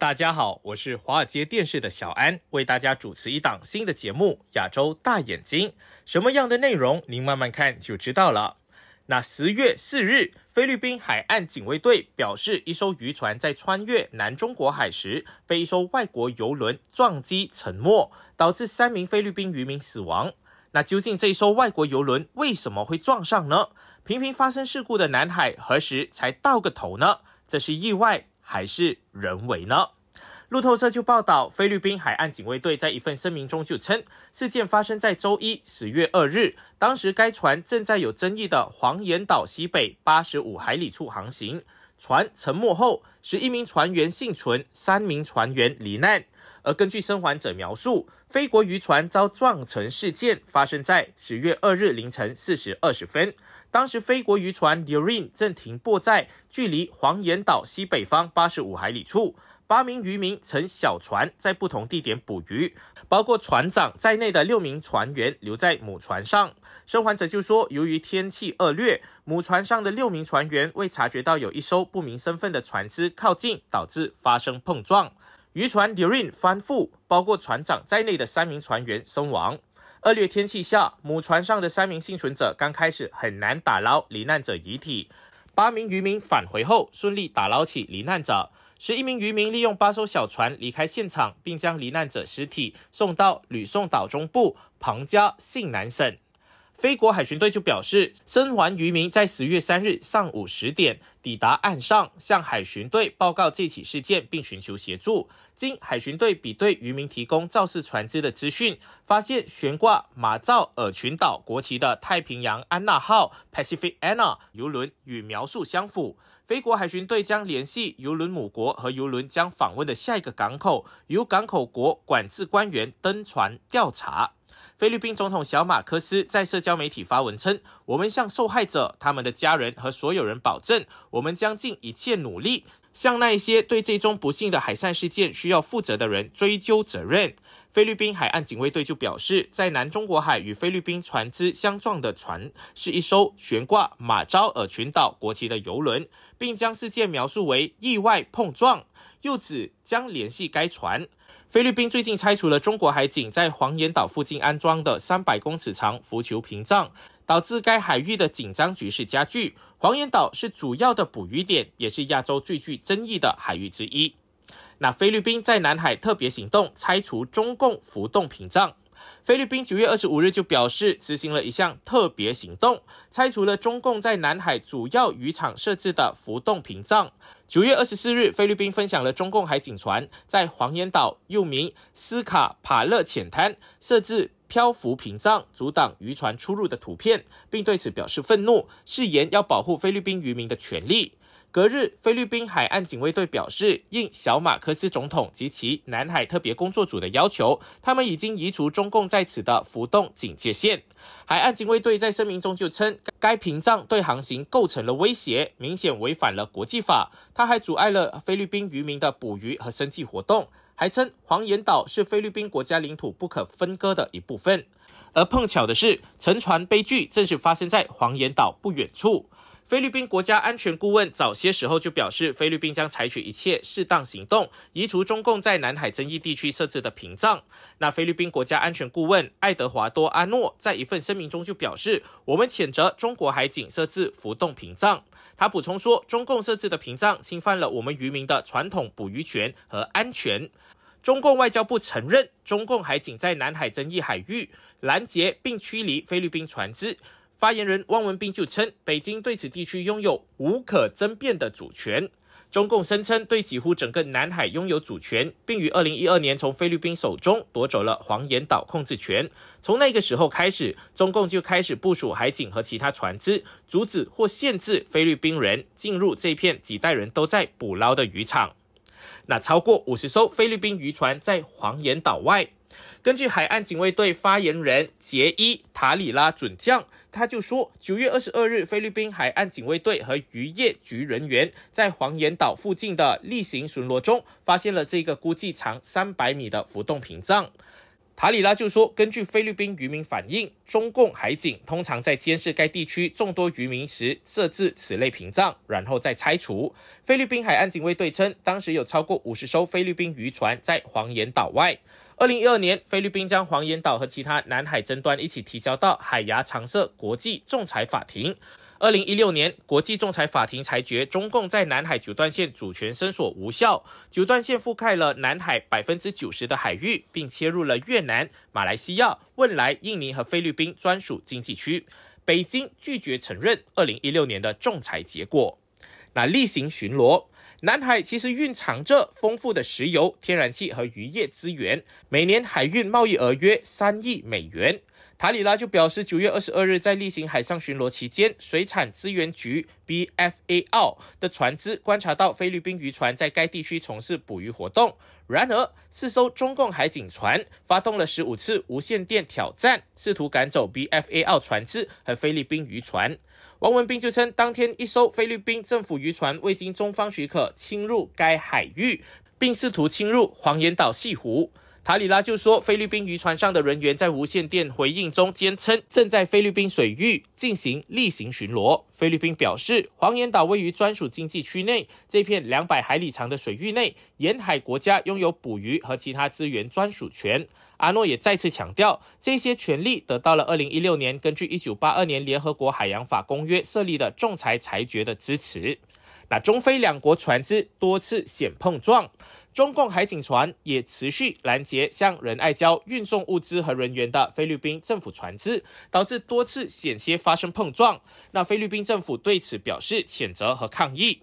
大家好，我是华尔街电视的小安，为大家主持一档新的节目《亚洲大眼睛》。什么样的内容？您慢慢看就知道了。那十月四日，菲律宾海岸警卫队表示，一艘渔船在穿越南中国海时，被一艘外国游轮撞击沉没，导致三名菲律宾渔民死亡。那究竟这一艘外国游轮为什么会撞上呢？频频发生事故的南海何时才到个头呢？这是意外。还是人为呢？路透社就报道，菲律宾海岸警卫队在一份声明中就称，事件发生在周一十月二日，当时该船正在有争议的黄岩岛西北八十五海里处航行，船沉没后，十一名船员幸存，三名船员罹难。而根据生还者描述，菲国渔船遭撞沉事件发生在十月二日凌晨四时二十分。当时，菲国渔船 Durin 正停泊在距离黄岩岛西北方八十五海里处。八名渔民乘小船在不同地点捕鱼，包括船长在内的六名船员留在母船上。生还者就说，由于天气恶劣，母船上的六名船员未察觉到有一艘不明身份的船只靠近，导致发生碰撞。渔船 Durin 翻覆，包括船长在内的三名船员身亡。恶劣天气下，母船上的三名幸存者刚开始很难打捞罹难者遗体。八名渔民返回后，顺利打捞起罹难者。十一名渔民利用八艘小船离开现场，并将罹难者尸体送到吕宋岛中部庞加信南省。菲国海巡队就表示，生还渔民在十月三日上午十点抵达岸上，向海巡队报告这起事件，并寻求协助。经海巡队比对渔民提供肇事船只的资讯，发现悬挂马绍尔群岛国旗的太平洋安娜号 （Pacific Anna） 游轮与描述相符。菲国海巡队将联系游轮母国和游轮将访问的下一个港口，由港口国管制官员登船调查。菲律宾总统小马克思在社交媒体发文称：“我们向受害者、他们的家人和所有人保证，我们将尽一切努力，向那一些对这宗不幸的海上事件需要负责的人追究责任。”菲律宾海岸警卫队就表示，在南中国海与菲律宾船只相撞的船是一艘悬挂马绍尔群岛国旗的游轮，并将事件描述为意外碰撞，又指将联系该船。菲律宾最近拆除了中国海警在黄岩岛附近安装的三百公尺长浮球屏障，导致该海域的紧张局势加剧。黄岩岛是主要的捕鱼点，也是亚洲最具争议的海域之一。那菲律宾在南海特别行动拆除中共浮动屏障。菲律宾九月二十五日就表示执行了一项特别行动，拆除了中共在南海主要渔场设置的浮动屏障。九月二十四日，菲律宾分享了中共海警船在黄岩岛（又名斯卡帕勒浅滩）设置漂浮屏障、阻挡渔船出入的图片，并对此表示愤怒，誓言要保护菲律宾渔民的权利。隔日，菲律宾海岸警卫队表示，应小马克斯总统及其南海特别工作组的要求，他们已经移除中共在此的浮动警戒线。海岸警卫队在声明中就称，该屏障对航行构成了威胁，明显违反了国际法。它还阻碍了菲律宾渔民的捕鱼和生计活动。还称黄岩岛是菲律宾国家领土不可分割的一部分。而碰巧的是，沉船悲剧正是发生在黄岩岛不远处。菲律宾国家安全顾问早些时候就表示，菲律宾将采取一切适当行动，移除中共在南海争议地区设置的屏障。那菲律宾国家安全顾问爱德华多·阿诺在一份声明中就表示：“我们谴责中国海警设置浮动屏障。”他补充说：“中共设置的屏障侵犯了我们渔民的传统捕鱼权和安全。”中共外交部承认，中共海警在南海争议海域拦截并驱离菲律宾船只。发言人汪文斌就称，北京对此地区拥有无可争辩的主权。中共声称对几乎整个南海拥有主权，并于二零一二年从菲律宾手中夺走了黄岩岛控制权。从那个时候开始，中共就开始部署海警和其他船只，阻止或限制菲律宾人进入这片几代人都在捕捞的渔场。那超过五十艘菲律宾渔船在黄岩岛外。根据海岸警卫队发言人杰伊塔里拉准将，他就说，九月二十二日，菲律宾海岸警卫队和渔业局人员在黄岩岛附近的例行巡逻中，发现了这个估计长三百米的浮动屏障。塔里拉就说：“根据菲律宾渔民反映，中共海警通常在监视该地区众多渔民时设置此类屏障，然后再拆除。”菲律宾海岸警卫队称，当时有超过五十艘菲律宾渔船在黄岩岛外。二零一二年，菲律宾将黄岩岛和其他南海争端一起提交到海牙常设国际仲裁法庭。二零一六年，国际仲裁法庭裁决中共在南海九段线主权申索无效。九段线覆盖了南海百分之九十的海域，并切入了越南、马来西亚、汶莱、印尼和菲律宾专属经济区。北京拒绝承认二零一六年的仲裁结果。那例行巡逻。南海其实蕴藏着丰富的石油、天然气和渔业资源，每年海运贸易额约三亿美元。塔里拉就表示，九月二十二日在例行海上巡逻期间，水产资源局 （BFAO） 的船只观察到菲律宾渔船在该地区从事捕鱼活动。然而，四艘中共海警船发动了十五次无线电挑战，试图赶走 BFAO 船只和菲律宾渔船。王文斌就称，当天一艘菲律宾政府渔船未经中方许可侵入该海域，并试图侵入黄岩岛西湖。塔里拉就说，菲律宾渔船上的人员在无线电回应中坚称，正在菲律宾水域进行例行巡逻。菲律宾表示，黄岩岛位于专属经济区内，这片两百海里长的水域内，沿海国家拥有捕鱼和其他资源专属权。阿诺也再次强调，这些权利得到了二零一六年根据一九八二年联合国海洋法公约设立的仲裁裁决的支持。那中菲两国船只多次险碰撞，中共海警船也持续拦截向仁爱礁运送物资和人员的菲律宾政府船只，导致多次险些发生碰撞。那菲律宾政府对此表示谴责和抗议。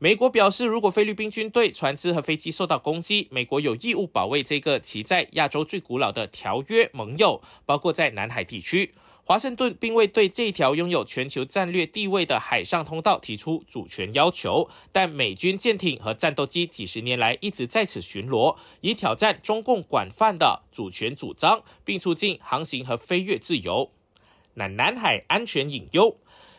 美国表示，如果菲律宾军队、船只和飞机受到攻击，美国有义务保卫这个其在亚洲最古老的条约盟友，包括在南海地区。华盛顿并未对这条拥有全球战略地位的海上通道提出主权要求，但美军舰艇和战斗机几十年来一直在此巡逻，以挑战中共广泛的主权主张，并促进航行和飞越自由。那南海安全隐忧。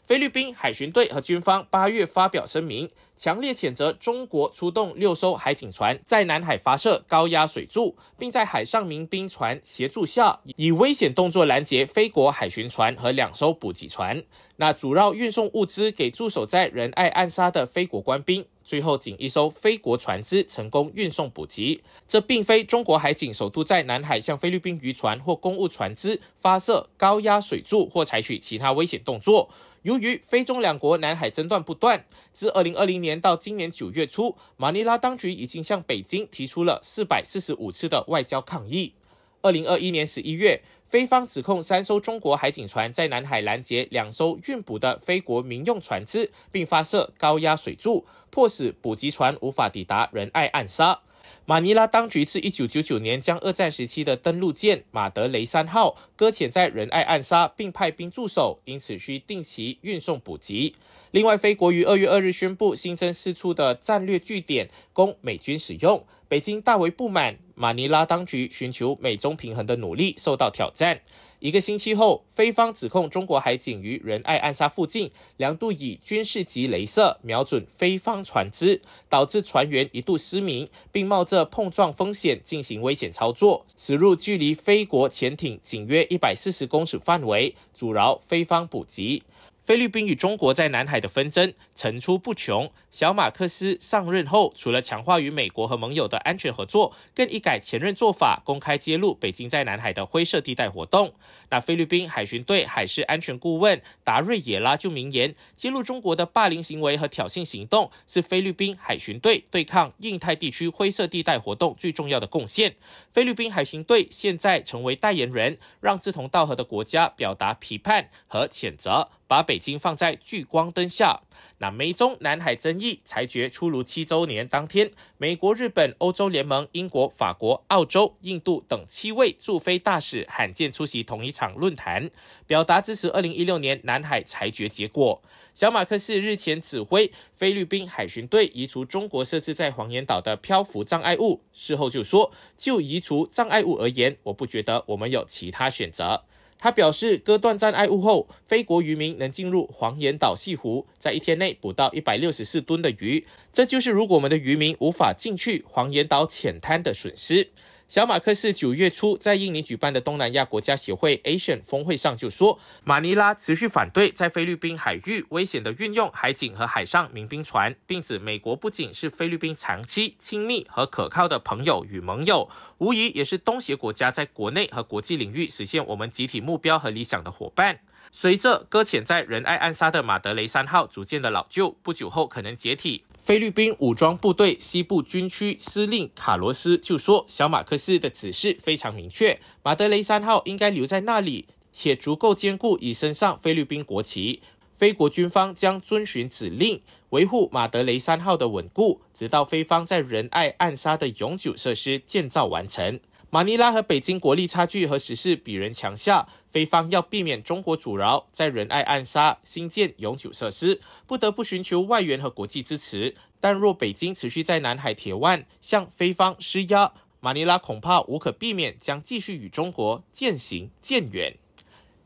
菲律宾海巡队和军方八月发表声明，强烈谴责中国出动六艘海警船在南海发射高压水柱，并在海上民兵船协助下以危险动作拦截菲国海巡船和两艘补给船。那主要运送物资给驻守在仁爱暗杀的菲国官兵，最后仅一艘菲国船只成功运送补给。这并非中国海警首度在南海向菲律宾渔船或公务船只发射高压水柱或采取其他危险动作。由于菲中两国南海争端不断，自2020年到今年九月初，马尼拉当局已经向北京提出了445次的外交抗议。二零二一年十一月，菲方指控三艘中国海警船在南海拦截两艘运捕的菲国民用船只，并发射高压水柱，迫使捕给船无法抵达仁爱暗沙。马尼拉当局自一九九九年将二战时期的登陆舰马德雷三号搁浅在仁爱暗沙，并派兵驻守，因此需定期运送补给。另外，菲国于二月二日宣布新增四处的战略据点供美军使用，北京大为不满，马尼拉当局寻求美中平衡的努力受到挑战。一个星期后，菲方指控中国海警于仁爱暗沙附近，两度以军事级镭射瞄准菲方船只，导致船员一度失明，并冒着碰撞风险进行危险操作，驶入距离菲国潜艇仅约一百四十公尺范围，阻挠菲方补给。菲律宾与中国在南海的纷争层出不穷。小马克斯上任后，除了强化与美国和盟友的安全合作，更一改前任做法，公开揭露北京在南海的灰色地带活动。那菲律宾海巡队海事安全顾问达瑞也拉就明言，揭露中国的霸凌行为和挑衅行动，是菲律宾海巡队对抗印太地区灰色地带活动最重要的贡献。菲律宾海巡队现在成为代言人，让志同道合的国家表达批判和谴责。把北京放在聚光灯下。那美中南海争议裁决出炉七周年当天，美国、日本、欧洲联盟、英国、法国、澳洲、印度等七位驻菲大使罕见出席同一场论坛，表达支持二零一六年南海裁决结果。小马克思日前指挥菲律宾海巡队移除中国设置在黄岩岛的漂浮障碍物，事后就说：“就移除障碍物而言，我不觉得我们有其他选择。”他表示，割断障碍物后，非国渔民能进入黄岩岛西湖，在一天内捕到一百六十四吨的鱼。这就是如果我们的渔民无法进去黄岩岛浅滩的损失。小马克是九月初在印尼举办的东南亚国家协会 a s i a n 峰会上就说，马尼拉持续反对在菲律宾海域危险的运用海警和海上民兵船，并指美国不仅是菲律宾长期亲密和可靠的朋友与盟友，无疑也是东协国家在国内和国际领域实现我们集体目标和理想的伙伴。随着搁浅在仁爱暗沙的马德雷三号逐渐的老旧，不久后可能解体。菲律宾武装部队西部军区司令卡罗斯就说：“小马克思的指示非常明确，马德雷三号应该留在那里，且足够坚固以升上菲律宾国旗。菲国军方将遵循指令，维护马德雷三号的稳固，直到菲方在仁爱暗沙的永久设施建造完成。”马尼拉和北京国力差距和时势比人强下，菲方要避免中国阻挠，在仁爱暗杀新建永久设施，不得不寻求外援和国际支持。但若北京持续在南海铁腕向菲方施压，马尼拉恐怕无可避免将继续与中国渐行渐远。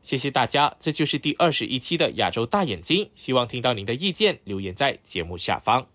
谢谢大家，这就是第二十一期的亚洲大眼睛，希望听到您的意见，留言在节目下方。